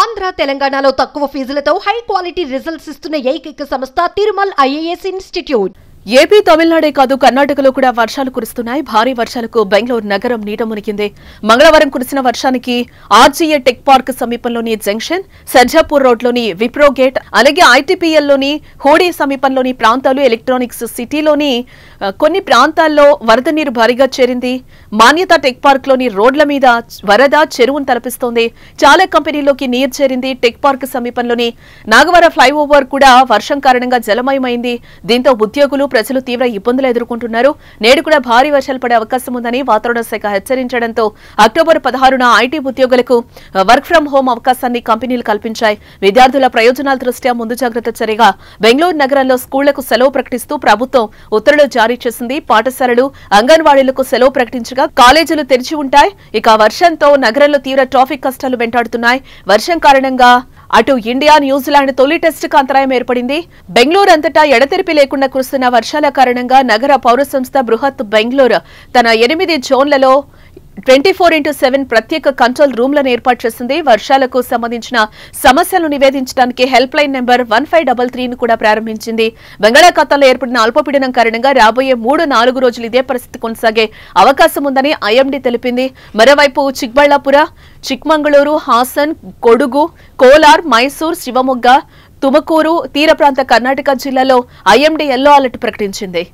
ఆంధ్ర తెలంగాణలో తక్కువ ఫీజులతో high quality results ఇస్తున్న ఏకైక సంస్థ తిరుమల్ ఐఏఎస్ ఇన్స్టిట్యూట్ ఏపీ తమిళనాడే కాదు కర్ణాటకలో కూడా వర్షాలు కురుస్తున్నాయి భారీ వర్షాలకు బెంగళూరు నగరం నీట మునిగింది మంగళవారం కురిసిన వర్షానికి ఆర్జీఏ టెక్ పార్క్ సమీపంలోని జంక్షన్ సర్జాపూర్ రోడ్లోని విప్రో గేట్ అలాగే ఐటీపీఎల్లోని హోడీ సమీపంలోని ప్రాంతాలు ఎలక్ట్రానిక్స్ సిటీలోని కొన్ని ప్రాంతాల్లో వరద నీరు భారీగా చేరింది మాన్యత టెక్ పార్క్ లోని రోడ్ల మీద వరద చెరువును తలపిస్తోంది చాలా కంపెనీలోకి నీరు చేరింది టెక్ పార్క్ సమీపంలోని నాగవర ఫ్లైఓవర్ కూడా వర్షం కారణంగా జలమయమైంది దీంతో ఉద్యోగులు ప్రజలు తీవ్ర ఇబ్బందులు ఎదుర్కొంటున్నారు నేడు కూడా భారీ వర్షాలు పడే అవకాశం ఉందని వాతావరణ శాఖ హెచ్చరించడంతో అక్టోబర్ పదహారున ఐటీ ఉద్యోగులకు వర్క్ ఫ్రం హోం అవకాశాన్ని కంపెనీలు కల్పించాయి విద్యార్థుల ప్రయోజనాల దృష్ట్యా ముందు జాగ్రత్త చర్యగా బెంగళూరు నగరంలో స్కూళ్లకు సెలవు ప్రకటిస్తూ ప్రభుత్వం ఉత్తర్వులు జారీ చేసింది పాఠశాలలు అంగన్వాడీలకు సెలవు ప్రకటించగా కాలేజీలు తెరిచి ఉంటాయి ఇక వర్షంతో నగరంలో తీవ్ర ట్రాఫిక్ కష్టాలు వెంటాడుతున్నాయి వర్షం కారణంగా అటు ఇండియా న్యూజిలాండ్ తొలి టెస్టుకు అంతరాయం ఏర్పడింది బెంగళూరు అంతటా ఎడతెరిపి లేకుండా కురుస్తున్న వర్షాల కారణంగా నగర పౌర సంస్థ బృహత్ బెంగళూరు తన ఎనిమిది జోన్లలో ట్వంటీ ఫోర్ ఇంటూ సెవెన్ ప్రత్యేక కంట్రోల్ రూమ్లను ఏర్పాటు చేసింది వర్షాలకు సంబంధించిన సమస్యలను నివేదించడానికి help line number one five double త్రీని కూడా ప్రారంభించింది బంగాళాఖాతంలో ఏర్పడిన అల్పపీడనం కారణంగా రాబోయే మూడు నాలుగు రోజులు ఇదే పరిస్థితి కొనసాగే అవకాశం ఉందని ఐఎండీ తెలిపింది మరోవైపు చిక్బళ్లాపుర చిక్మంగళూరు హాసన్ కొడుగు కోలార్ మైసూర్ శివమొగ్గ తుమకూరు తీర ప్రాంత కర్ణాటక జిల్లాలో ఐఎండీ ఎల్లో అలర్ట్ ప్రకటించింది